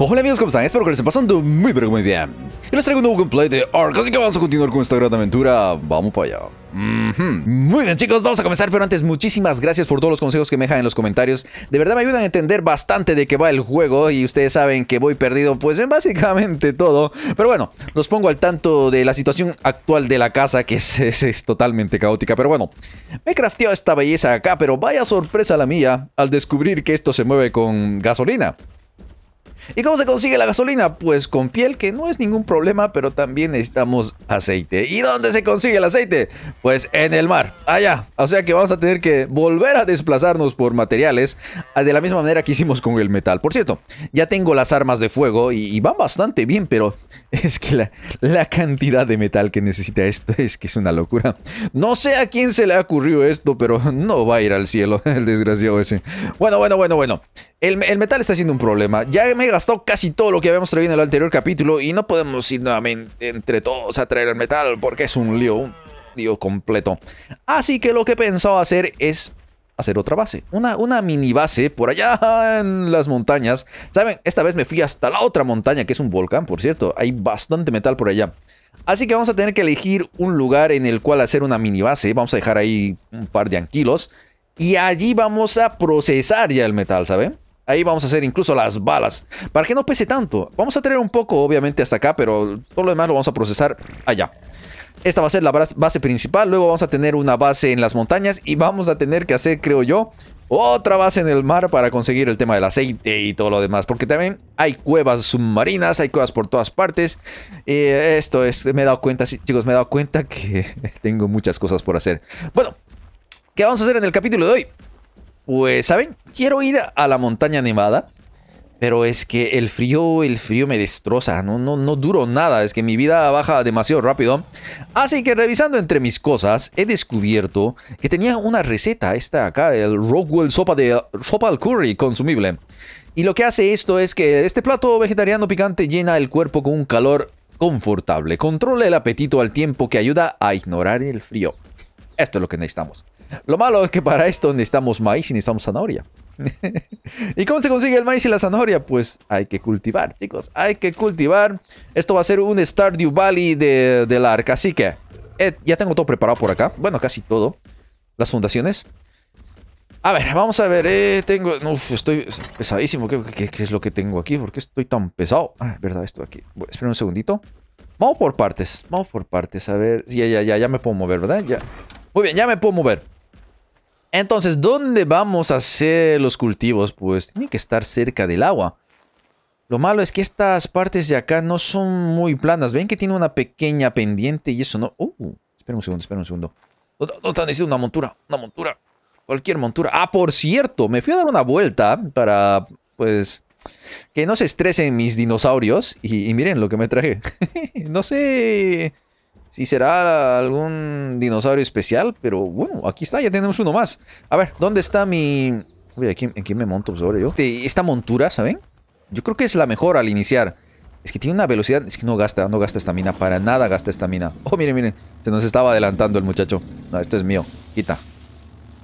Hola amigos, ¿cómo están? Espero que les esté pasando muy pero muy bien. Y les traigo un nuevo gameplay de Ark, así que vamos a continuar con esta gran aventura. Vamos para allá. Muy bien chicos, vamos a comenzar, pero antes muchísimas gracias por todos los consejos que me dejan en los comentarios. De verdad me ayudan a entender bastante de qué va el juego y ustedes saben que voy perdido pues en básicamente todo. Pero bueno, los pongo al tanto de la situación actual de la casa que es, totalmente caótica. Pero bueno, me he esta belleza acá, pero vaya sorpresa la mía al descubrir que esto se mueve con gasolina. ¿Y cómo se consigue la gasolina? Pues con piel, que no es ningún problema, pero también necesitamos aceite. ¿Y dónde se consigue el aceite? Pues en el mar, allá. O sea que vamos a tener que volver a desplazarnos por materiales ah, de la misma manera que hicimos con el metal. Por cierto, ya tengo las armas de fuego y, van bastante bien, pero es que la, cantidad de metal que necesita esto es que es una locura. No sé a quién se le ha ocurrido esto, pero no va a ir al cielo el desgraciado ese. Bueno, bueno, bueno, bueno. El, metal está siendo un problema. Ya me he casi todo lo que habíamos traído en el anterior capítulo y no podemos ir nuevamente entre todos a traer el metal porque es un lío, un lío completo. Así que lo que he pensado hacer es hacer otra base, una, una mini base por allá en las montañas. Saben, esta vez me fui hasta la otra montaña que es un volcán, por cierto, hay bastante metal por allá. Así que vamos a tener que elegir un lugar en el cual hacer una mini base. Vamos a dejar ahí un par de anquilos. Y allí vamos a procesar ya el metal, ¿saben? Ahí vamos a hacer incluso las balas. Para que no pese tanto. Vamos a tener un poco, obviamente, hasta acá, pero todo lo demás lo vamos a procesar allá. Esta va a ser la base principal. Luego vamos a tener una base en las montañas. Y vamos a tener que hacer, creo yo, otra base en el mar para conseguir el tema del aceite y todo lo demás. Porque también hay cuevas submarinas, hay cuevas por todas partes. Y esto es, me he dado cuenta, chicos, me he dado cuenta que tengo muchas cosas por hacer. Bueno, ¿qué vamos a hacer en el capítulo de hoy? pues, ¿saben? Quiero ir a la montaña nevada. Pero es que el frío, el frío me destroza, no, no, no duro nada, es que mi vida baja demasiado rápido. Así que revisando entre mis cosas, he descubierto que tenía una receta, esta acá, el Rockwell sopa de sopa al curry consumible. Y lo que hace esto es que este plato vegetariano picante llena el cuerpo con un calor confortable, controla el apetito al tiempo que ayuda a ignorar el frío. Esto es lo que necesitamos. Lo malo es que para esto necesitamos maíz y necesitamos zanahoria. ¿Y cómo se consigue el maíz y la zanahoria? Pues hay que cultivar, chicos. Hay que cultivar. Esto va a ser un Stardew Valley de, la arca. Así que eh, ya tengo todo preparado por acá. Bueno, casi todo. Las fundaciones. A ver, vamos a ver. Eh, tengo... Uf, estoy pesadísimo. ¿Qué, es lo que tengo aquí? ¿Por qué estoy tan pesado? Ah, verdad, esto aquí. espera un segundito. Vamos por partes. Vamos por partes. A ver. Ya, ya, ya. Ya me puedo mover, ¿verdad? Ya. Muy bien, ya me puedo mover. Entonces, ¿dónde vamos a hacer los cultivos? Pues tienen que estar cerca del agua. Lo malo es que estas partes de acá no son muy planas. Ven que tiene una pequeña pendiente y eso no... Uh, espera un segundo, espera un segundo. No, te han necesito una montura, una montura. Cualquier montura. Ah, por cierto, me fui a dar una vuelta para, pues, que no se estresen mis dinosaurios. y miren lo que me traje. no sé si será algún dinosaurio especial, pero bueno, aquí está, ya tenemos uno más. A ver, ¿dónde está mi...? Uy, aquí, quién me monto sobre pues yo? Esta montura, ¿saben? Yo creo que es la mejor al iniciar. Es que tiene una velocidad... Es que no gasta, no gasta mina. Para nada gasta mina. Oh, miren, miren. Se nos estaba adelantando el muchacho. No, esto es mío. Quita.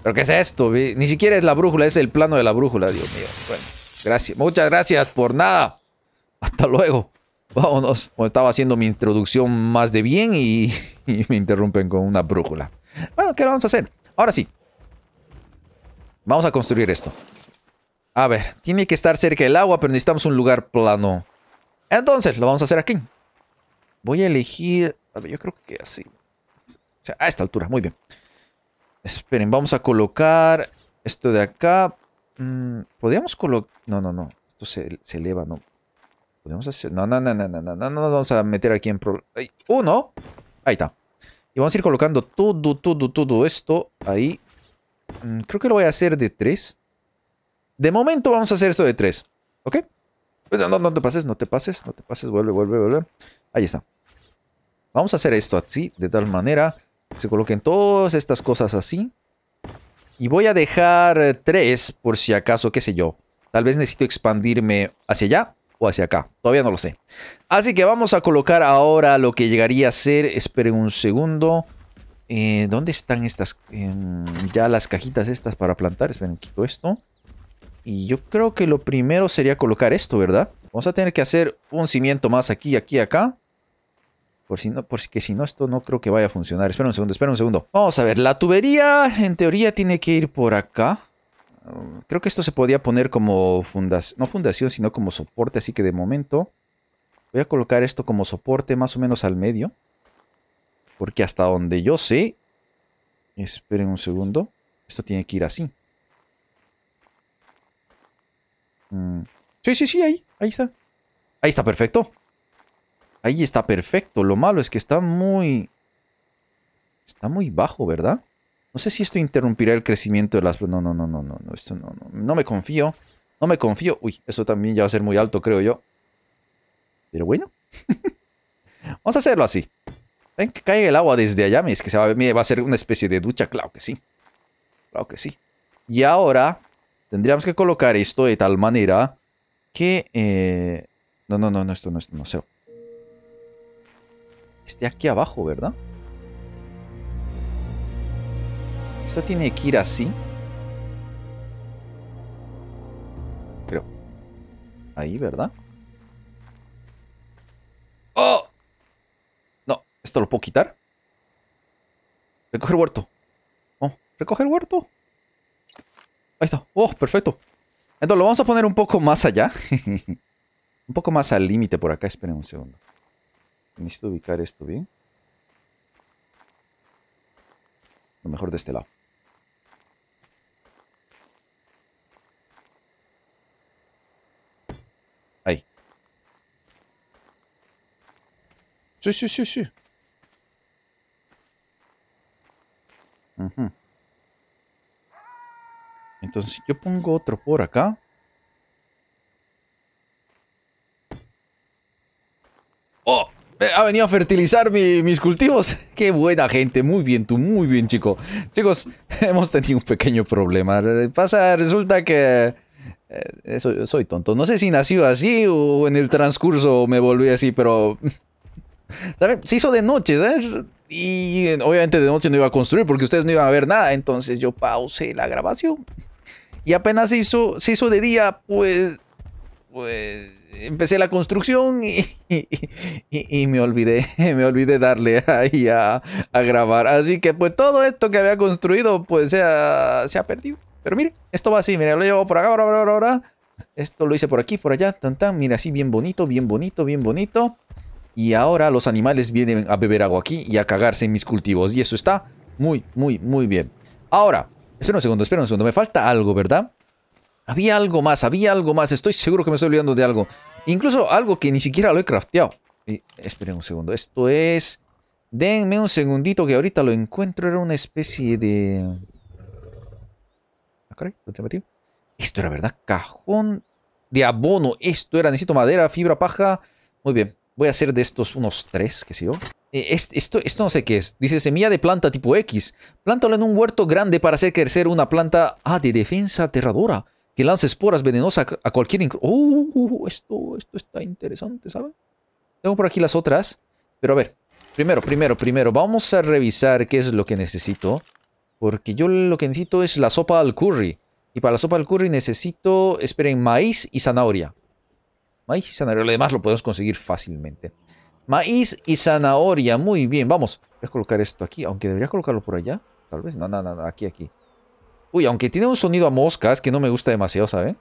¿Pero qué es esto? Ni siquiera es la brújula, es el plano de la brújula. Dios mío. Bueno, gracias. Muchas gracias por nada. Hasta luego vámonos. estaba haciendo mi introducción más de bien y, me interrumpen con una brújula. Bueno, ¿qué vamos a hacer? Ahora sí. Vamos a construir esto. A ver, tiene que estar cerca del agua, pero necesitamos un lugar plano. Entonces, lo vamos a hacer aquí. Voy a elegir... A ver, yo creo que así. O sea, a esta altura, muy bien. Esperen, vamos a colocar esto de acá. Mm, ¿Podríamos colocar...? No, no, no. Esto se eleva, no. Podemos hacer... No, no, no, no, no, no, no, no nos vamos a meter aquí en problemas. ¡Uno! Ahí está. Y vamos a ir colocando todo, todo, todo esto ahí. Mm, creo que lo voy a hacer de tres. De momento vamos a hacer esto de tres. ¿Ok? Pues no, no, no te pases, no te pases, no te pases. Vuelve, vuelve, vuelve. Ahí está. Vamos a hacer esto así, de tal manera se coloquen todas estas cosas así. Y voy a dejar eh, tres por si acaso, qué sé yo. Tal vez necesito expandirme hacia allá o hacia acá. Todavía no lo sé. Así que vamos a colocar ahora lo que llegaría a ser. Esperen un segundo. Eh, ¿Dónde están estas? Em, ya las cajitas estas para plantar. Esperen, quito esto. Y yo creo que lo primero sería colocar esto, ¿verdad? Vamos a tener que hacer un cimiento más aquí, aquí, acá. Por si no, porque si no, esto no creo que vaya a funcionar. Esperen un segundo, esperen un segundo. Vamos a ver, la tubería en teoría tiene que ir por acá creo que esto se podía poner como fundación, no fundación, sino como soporte, así que de momento voy a colocar esto como soporte más o menos al medio. Porque hasta donde yo sé, esperen un segundo, esto tiene que ir así. Mm, sí, sí, sí, ahí, ahí está. Ahí está perfecto. Ahí está perfecto. Lo malo es que está muy... Está muy bajo, ¿verdad? No sé si esto interrumpirá el crecimiento de las... No, no, no, no, no, no, esto no, no, no me confío. No me confío. Uy, eso también ya va a ser muy alto, creo yo. Pero bueno. Vamos a hacerlo así. Ven que caiga el agua desde allá. Es que se va, a, ser una especie de ducha. Claro que sí. Claro que sí. Y ahora tendríamos que colocar esto de tal manera que... Eh, no, no, no, no, esto no, esto no, sé. Este aquí abajo, ¿verdad? Esto tiene que ir así. Creo. Ahí, ¿verdad? ¡Oh! No, ¿esto lo puedo quitar? ¡Recoger huerto. Oh, recoger huerto. Ahí está. ¡Oh, perfecto! Entonces lo vamos a poner un poco más allá. un poco más al límite por acá. Esperen un segundo. Necesito ubicar esto bien. lo mejor de este lado. Ahí. Sí, sí, sí, sí. Entonces yo pongo otro por acá. Eh, ha venido a fertilizar mis cultivos. Qué buena gente. Muy bien tú, muy bien chico. Chicos, hemos tenido un pequeño problema. Pasa, resulta que... Eh, soy, tonto. No sé si nació así o en el transcurso me volví así, pero... ¿sabes? Se hizo de noche, ¿sabes? Y obviamente de noche no iba a construir porque ustedes no iban a ver nada. Entonces yo pausé la grabación. Y apenas hizo, se hizo de día, pues... Pues empecé la construcción y, y, me olvidé, me olvidé darle ahí a, grabar. Así que pues todo esto que había construido pues se ha, se ha perdido. Pero mire, esto va así, mire, lo llevo por acá, ahora, ahora, ahora. Esto lo hice por aquí, por allá, tan, tan. Mira, así bien bonito, bien bonito, bien bonito. Y ahora los animales vienen a beber agua aquí y a cagarse en mis cultivos. Y eso está muy, muy, muy bien. Ahora, espera un segundo, espera un segundo. Me falta algo, ¿verdad? Había algo más, había algo más. Estoy seguro que me estoy olvidando de algo. Incluso algo que ni siquiera lo he crafteado. esperen un segundo. Esto es... Denme un segundito que ahorita lo encuentro. Era una especie de... Ah, esto era, ¿verdad? Cajón de abono. Esto era. Necesito madera, fibra, paja. Muy bien. Voy a hacer de estos unos tres, qué sé yo. Eh, esto, esto no sé qué es. Dice semilla de planta tipo X. Plántalo en un huerto grande para hacer crecer una planta A ah, de defensa aterradora que lanza esporas venenosas a cualquier... ¡Oh, uh, uh, uh, Esto, esto está interesante, ¿saben? Tengo por aquí las otras. Pero a ver, primero, primero, primero. Vamos a revisar qué es lo que necesito. Porque yo lo que necesito es la sopa al curry. Y para la sopa al curry necesito, esperen, maíz y zanahoria. Maíz y zanahoria. Lo demás lo podemos conseguir fácilmente. Maíz y zanahoria. Muy bien, vamos. Voy a colocar esto aquí, aunque debería colocarlo por allá. Tal vez. no, no, no. aquí, aquí. Uy, aunque tiene un sonido a moscas que no me gusta demasiado, ¿saben?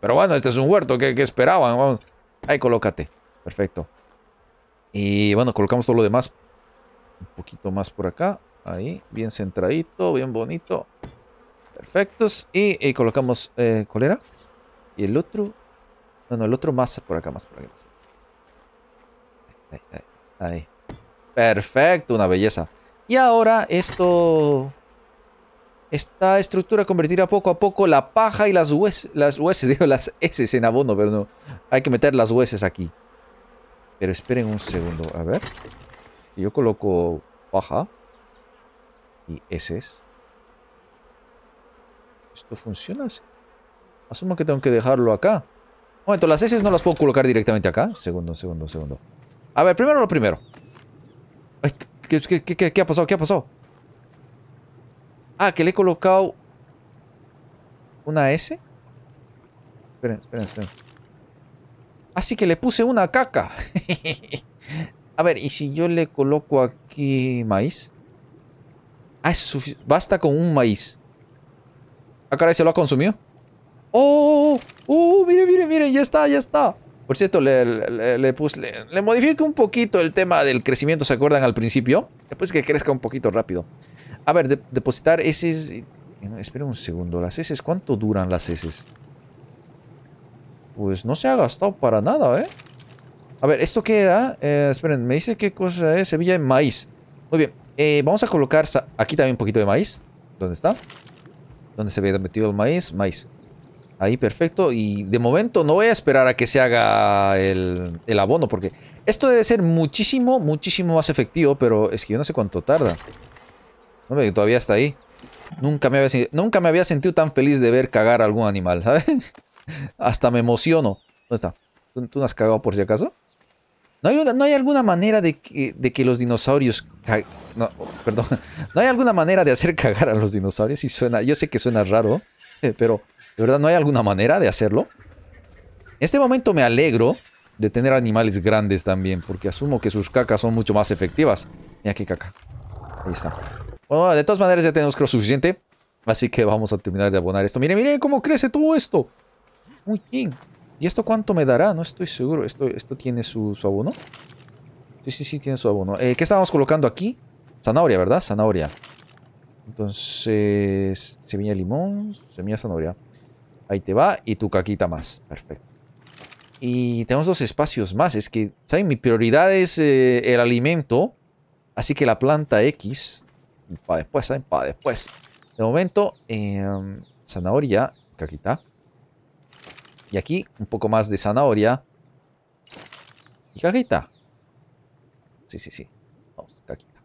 Pero bueno, este es un huerto. que esperaban? Vamos. Ahí, colócate. Perfecto. Y bueno, colocamos todo lo demás. Un poquito más por acá. Ahí, bien centradito, bien bonito. Perfectos. Y, colocamos... Eh, colera ¿Cuál Y el otro... No, no, el otro más por acá, más por acá. Ahí, ahí, ahí. Perfecto, una belleza. Y ahora esto esta estructura convertirá poco a poco la paja y las hueses. las hueses digo las heces en abono, pero no. Hay que meter las hueses aquí. Pero esperen un segundo, a ver. Si Yo coloco paja y heces. ¿Esto funciona Asumo que tengo que dejarlo acá. Un momento, las heces no las puedo colocar directamente acá. Segundo, segundo, segundo. A ver, primero lo primero. ¿qué, qué ha pasado? ¿Qué ha pasado? Ah, que le he colocado una S. Esperen, esperen, esperen. Así ah, que le puse una caca. A ver, ¿y si yo le coloco aquí maíz? Ah, es basta con un maíz. Acá ah, ¿se lo ha consumido? ¡Oh! ¡Uh! Miren, miren, miren, ya está, ya está. Por cierto, le, le, le, le, modifique un poquito el tema del crecimiento, ¿se acuerdan al principio? Después pues que crezca un poquito rápido. A ver, depositar heces... Espera un segundo, ¿las heces cuánto duran las heces? Pues no se ha gastado para nada, ¿eh? A ver, ¿esto qué era? Eh, esperen, me dice qué cosa es Sevilla en maíz. Muy bien, eh, vamos a colocar aquí también un poquito de maíz. ¿Dónde está? ¿Dónde se había metido el maíz? Maíz. Ahí, perfecto. Y de momento no voy a esperar a que se haga el, el, abono, porque esto debe ser muchísimo, muchísimo más efectivo, pero es que yo no sé cuánto tarda. Hombre, todavía está ahí. Nunca me, había, nunca me había sentido tan feliz de ver cagar a algún animal, ¿sabes? Hasta me emociono. ¿Dónde está? ¿Tú, no has cagado por si acaso? ¿No hay, no hay alguna manera de que, los dinosaurios... No, perdón. ¿No hay alguna manera de hacer cagar a los dinosaurios? Y suena... Yo sé que suena raro, eh, pero... ¿De verdad no hay alguna manera de hacerlo? En este momento me alegro de tener animales grandes también, porque asumo que sus cacas son mucho más efectivas. Mira qué caca. Ahí está. Oh, de todas maneras ya tenemos lo suficiente. Así que vamos a terminar de abonar esto. Miren, miren cómo crece todo esto. Muy bien. ¿Y esto cuánto me dará? No estoy seguro. ¿Esto, esto tiene su, abono? Sí, sí, sí, tiene su abono. Eh, ¿Qué estábamos colocando aquí? Zanahoria, ¿verdad? Zanahoria. Entonces, semilla limón, semilla zanahoria. Ahí te va. Y tu caquita más. Perfecto. Y tenemos dos espacios más. Es que, ¿saben? Mi prioridad es eh, el alimento. Así que la planta X para después, Para después. De momento, em, zanahoria, caquita. Y aquí un poco más de zanahoria. Y cajita Sí, sí, sí. Vamos, cajita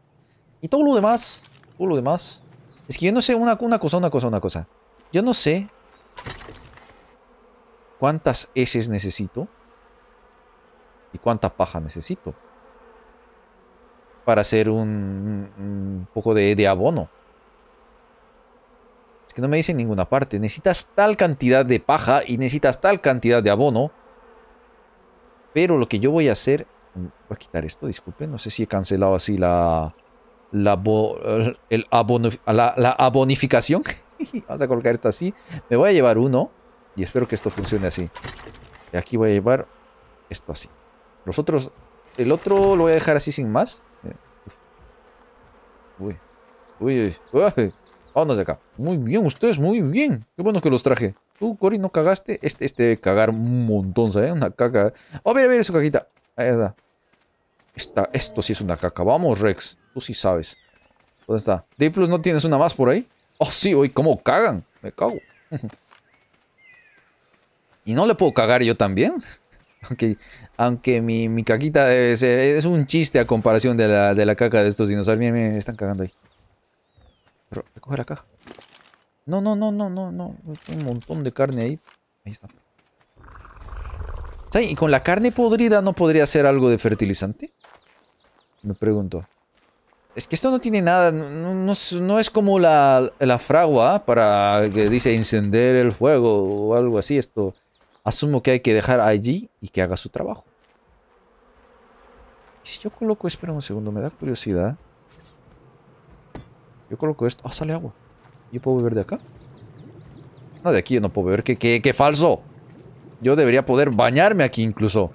Y todo lo demás, todo lo demás. Es que yo no sé una, una cosa, una cosa, una cosa. Yo no sé cuántas heces necesito y cuánta paja necesito para hacer un, poco de, abono. Es que no me dice en ninguna parte. Necesitas tal cantidad de paja y necesitas tal cantidad de abono. Pero lo que yo voy a hacer... Mm, voy a quitar esto, disculpen. No sé si he cancelado así la... La, eh, abono, la, abonificación. Vamos a colocar esto así. Me voy a llevar uno. Y espero que esto funcione así. Y aquí voy a llevar esto así. Los otros... El otro lo voy a dejar así sin más. Uy, uy, uy. uy. Vámonos de acá. Muy bien, ustedes, muy bien. Qué bueno que los traje. Tú, Cory, no cagaste. Este, este debe cagar un montón, ¿sabes? Una caca. oh mira mira su cajita. Ahí está. esto sí es una caca. Vamos, Rex. Tú sí sabes. ¿Dónde está? De Plus, ¿no tienes una más por ahí? Oh, sí, ¡Uy! ¿cómo cagan? Me cago. ¿Y no le puedo cagar yo también? Aunque, aunque mi, mi caquita es un chiste a comparación de la, de la caca de estos dinosaurios. Miren, me están cagando ahí. Pero, recoge la caja. No, no, no, no, no, no. un montón de carne ahí. Ahí está. ¿Y con la carne podrida no podría ser algo de fertilizante? Me pregunto. Es que esto no tiene nada, no, es como la, la, fragua para que dice encender el fuego o algo así. Esto asumo que hay que dejar allí y que haga su trabajo. si yo coloco, espera un segundo, me da curiosidad. Yo coloco esto, ah, sale agua. ¿Yo puedo beber de acá? No, de aquí yo no puedo beber, qué, qué, falso. Yo debería poder bañarme aquí incluso.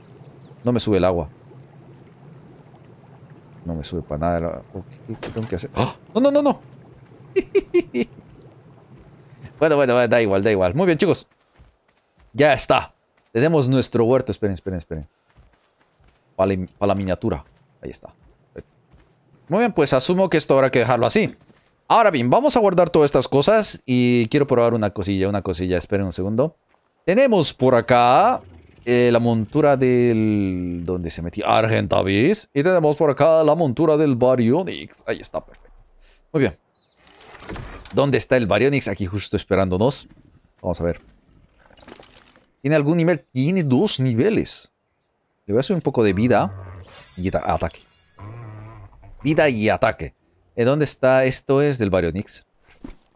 No me sube el agua. No me sube para nada. El oh, ¿Qué, tengo que hacer? ¡Ah! No, no, no, no. bueno, bueno, da igual, da igual. Muy bien, chicos. Ya está. Tenemos nuestro huerto. Esperen, esperen, esperen. Para la, miniatura. Ahí está. Muy bien, pues asumo que esto habrá que dejarlo así. Ahora bien, vamos a guardar todas estas cosas. Y quiero probar una cosilla, una cosilla. Esperen un segundo. Tenemos por acá eh, la montura del... ¿Dónde se metió? Argentavis. Y tenemos por acá la montura del Baryonyx. Ahí está, perfecto. Muy bien. ¿Dónde está el Baryonyx? Aquí justo esperándonos. Vamos a ver. Tiene algún nivel. Tiene dos niveles. Le voy a hacer un poco de vida y ataque. Vida y ataque. ¿En eh, dónde está? Esto es del Baryonyx.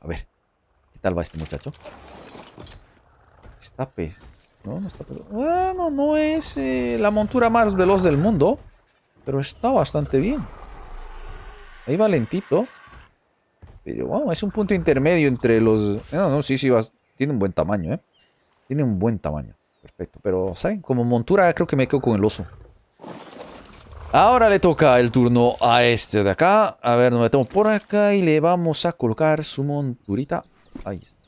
A ver. ¿Qué tal va este muchacho? Está pez. No, no está pez. Bueno, no es eh, la montura más veloz del mundo. Pero está bastante bien. Ahí va lentito. Pero bueno, es un punto intermedio entre los... Eh, no, no, sí, sí, tiene un buen tamaño, ¿eh? Tiene un buen tamaño. Perfecto. Pero, ¿saben? Como montura creo que me quedo con el oso. Ahora le toca el turno a este de acá. A ver, nos metemos por acá y le vamos a colocar su monturita. Ahí está.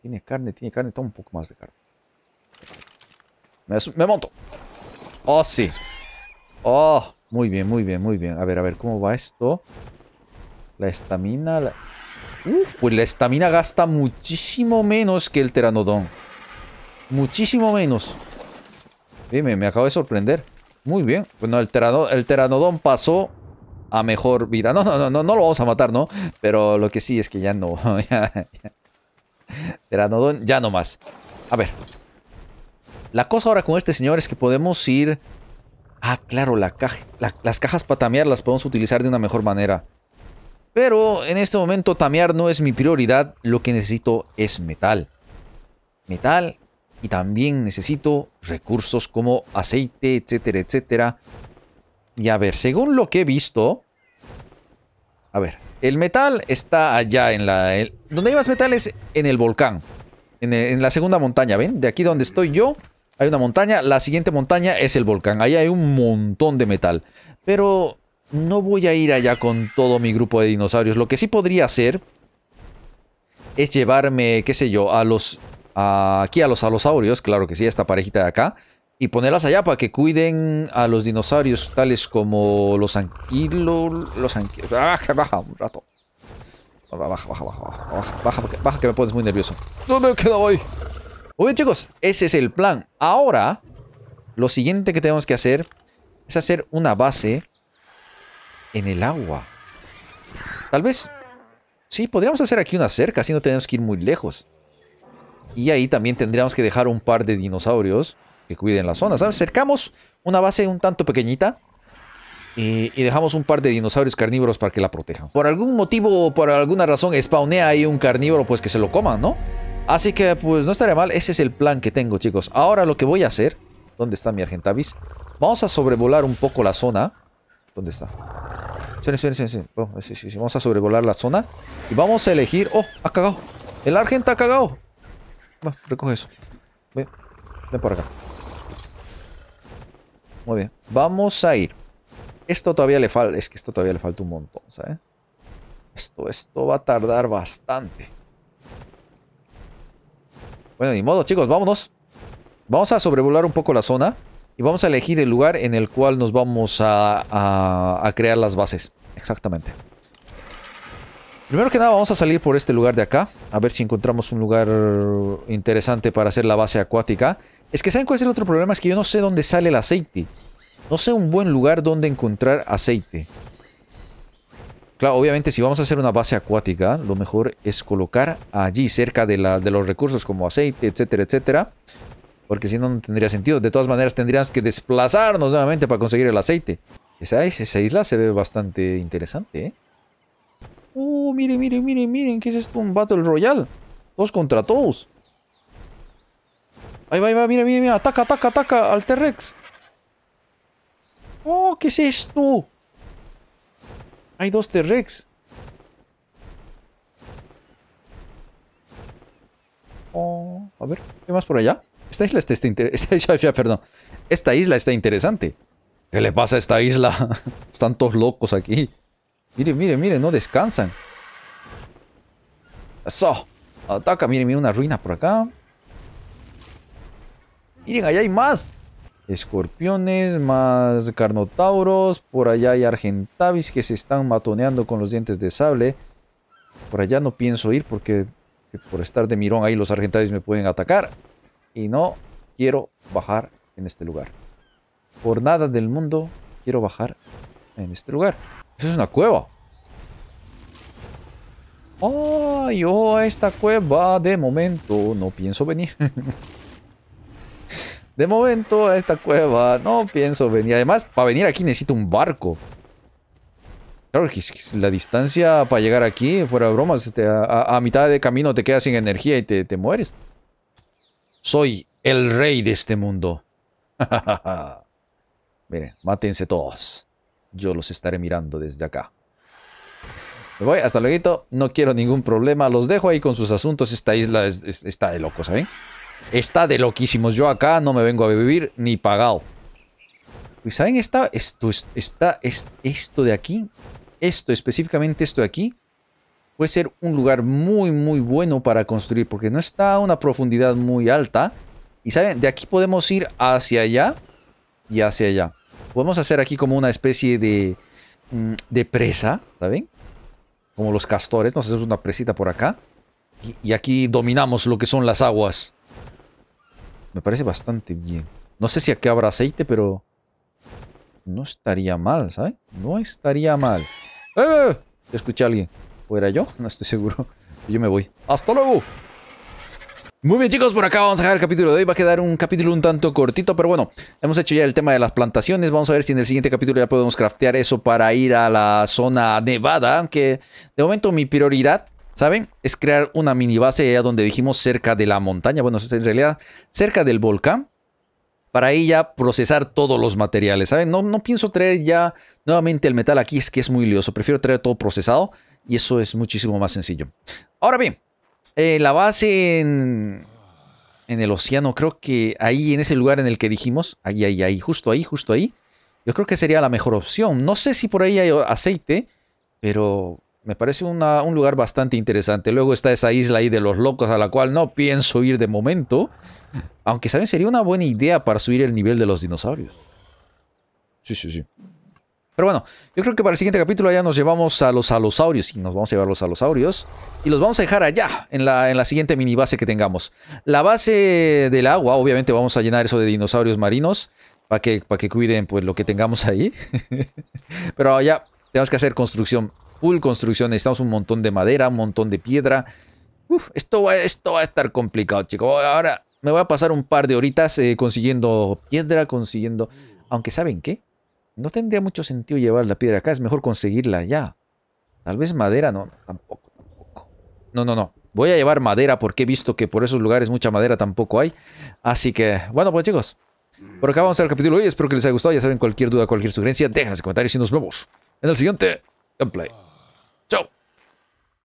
Tiene carne, tiene carne. Toma un poco más de carne. Me, monto. Oh, sí. Oh, muy bien, muy bien, muy bien. A ver, a ver, ¿cómo va esto? La estamina... Uf, pues la estamina gasta muchísimo menos que el teranodón. Muchísimo menos. dime me, acabo de sorprender. Muy bien. Bueno, el, el teranodón pasó a mejor vida. No, no, no, no, no lo vamos a matar, ¿no? Pero lo que sí es que ya no. Teranodon, ya. no más. A ver. La cosa ahora con este señor es que podemos ir... Ah, claro, las cajas para tamear las podemos utilizar de una mejor manera. Pero en este momento tamear no es mi prioridad. Lo que necesito es metal. Metal, y también necesito recursos como aceite, etcétera, etcétera. Y a ver, según lo que he visto... A ver, el metal está allá en la... donde hay más metal es en el volcán. En, en, la segunda montaña, ¿ven? De aquí donde estoy yo hay una montaña. La siguiente montaña es el volcán. Ahí hay un montón de metal. Pero no voy a ir allá con todo mi grupo de dinosaurios. Lo que sí podría hacer es llevarme, qué sé yo, a los aquí a los alosaurios, claro que sí, esta parejita de acá. Y ponerlas allá para que cuiden a los dinosaurios tales como los anquilos. Los anquilos. Baja, baja, un rato. Baja, baja, baja, baja, baja, que me pones muy nervioso. No me quedado hoy. Muy bien, chicos, ese es el plan. Ahora, lo siguiente que tenemos que hacer es hacer una base en el agua. Tal vez... Sí, podríamos hacer aquí una cerca, Si no tenemos que ir muy lejos. Y ahí también tendríamos que dejar un par de dinosaurios que cuiden la zona, ¿sabes? Cercamos una base un tanto pequeñita eh, y, dejamos un par de dinosaurios carnívoros para que la protejan. Por algún motivo o por alguna razón spawnea ahí un carnívoro, pues que se lo coman, ¿no? Así que pues no estaría mal, ese es el plan que tengo, chicos. Ahora lo que voy a hacer... ¿Dónde está mi Argentavis? Vamos a sobrevolar un poco la zona. ¿Dónde está? Sí, sí, oh, sí, sí, sí, Vamos a sobrevolar la zona. Y vamos a elegir... ¡Oh! Ha cagado. El Argent ha cagado recoge eso. Ven, por acá. Muy bien. Vamos a ir. Esto todavía le falta... Es que esto todavía le falta un montón, ¿sabes? Esto, esto va a tardar bastante. Bueno, ni modo, chicos. Vámonos. Vamos a sobrevolar un poco la zona. Y vamos a elegir el lugar en el cual nos vamos a crear las bases. Exactamente. Primero que nada vamos a salir por este lugar de acá. A ver si encontramos un lugar interesante para hacer la base acuática. Es que ¿saben cuál es el otro problema? Es que yo no sé dónde sale el aceite. No sé un buen lugar donde encontrar aceite. Claro, obviamente si vamos a hacer una base acuática, lo mejor es colocar allí, cerca de, los recursos como aceite, etcétera, etcétera. Porque si no, no tendría sentido. De todas maneras, tendríamos que desplazarnos nuevamente para conseguir el aceite. Esa, esa isla se ve bastante interesante, ¿eh? Oh, miren, miren, miren, miren. ¿Qué es esto? Un Battle Royale. Dos contra todos. Ahí va, ahí va, mira, mira, mira. Ataca, ataca, ataca al T-Rex. Oh, ¿qué es esto? Hay dos T-Rex. Oh, a ver, ¿qué más por allá? Esta isla está, está esta isla, perdón. Esta isla está interesante. ¿Qué le pasa a esta isla? Están todos locos aquí. ¡Miren, miren, miren! no descansan. Eso. Ataca, miren, miren una ruina por acá. Miren, allá hay más. Escorpiones, más carnotauros. Por allá hay argentavis que se están matoneando con los dientes de sable. Por allá no pienso ir porque por estar de mirón ahí los argentavis me pueden atacar. Y no quiero bajar en este lugar. Por nada del mundo quiero bajar en este lugar. Esa es una cueva. Oh, yo a esta cueva de momento no pienso venir. de momento a esta cueva no pienso venir. Además, para venir aquí necesito un barco. Claro la distancia para llegar aquí, fuera de bromas, a, mitad de camino te quedas sin energía y te, te mueres. Soy el rey de este mundo. Miren, mátense todos yo los estaré mirando desde acá. Me voy, hasta luego. No quiero ningún problema. Los dejo ahí con sus asuntos. Esta isla está de locos, ¿saben? Está de loquísimos. Yo acá no me vengo a vivir ni pagado. Y ¿saben? Esta, esto, está esto de aquí, esto específicamente esto de aquí, puede ser un lugar muy, muy bueno para construir. Porque no está a una profundidad muy alta. Y ¿saben? De aquí podemos ir hacia allá y hacia allá. Podemos hacer aquí como una especie de, mm, de presa, ¿saben? Como los castores, nos hacemos una presita por acá. Y, aquí dominamos lo que son las aguas. Me parece bastante bien. No sé si aquí habrá aceite, pero... No estaría mal, ¿sabes? No estaría mal. ¡Eh! Escuché a alguien. ¿Fuera yo? No estoy seguro. Yo me voy. ¡Hasta luego! Muy bien chicos, por acá vamos a dejar el capítulo de hoy, va a quedar un capítulo un tanto cortito, pero bueno, hemos hecho ya el tema de las plantaciones, vamos a ver si en el siguiente capítulo ya podemos craftear eso para ir a la zona nevada, aunque de momento mi prioridad, ¿saben? Es crear una mini base allá donde dijimos cerca de la montaña, bueno, en realidad cerca del volcán, para ahí ya procesar todos los materiales, ¿saben? No, no pienso traer ya nuevamente el metal aquí, es que es muy lioso, prefiero traer todo procesado y eso es muchísimo más sencillo. Ahora bien, eh, la base en, el océano, creo que ahí en ese lugar en el que dijimos, ahí, ahí, ahí, justo ahí, justo ahí, yo creo que sería la mejor opción. No sé si por ahí hay aceite, pero me parece un lugar bastante interesante. Luego está esa isla ahí de los locos a la cual no pienso ir de momento. Aunque, ¿saben? Sería una buena idea para subir el nivel de los dinosaurios. Sí, sí, sí. Pero bueno, yo creo que para el siguiente capítulo ya nos llevamos a los alosaurios. Y nos vamos a llevar a los alosaurios. Y los vamos a dejar allá, en la, en la siguiente mini base que tengamos. La base del agua, obviamente vamos a llenar eso de dinosaurios marinos. Para que, para que cuiden pues lo que tengamos ahí. Pero ya tenemos que hacer construcción. Full construcción. Necesitamos un montón de madera, un montón de piedra. esto, va, esto va a estar complicado, chicos. Ahora me voy a pasar un par de horitas eh, consiguiendo piedra, consiguiendo... Aunque, ¿saben qué? no tendría mucho sentido llevar la piedra acá, es mejor conseguirla allá. Tal vez madera, no, tampoco, tampoco. No, no, no. Voy a llevar madera porque he visto que por esos lugares mucha madera tampoco hay. Así que, bueno, pues chicos, por acá vamos al capítulo hoy. Espero que les haya gustado. Ya saben, cualquier duda, cualquier sugerencia, déjenla en los comentarios y nos vemos en el siguiente gameplay. Chao.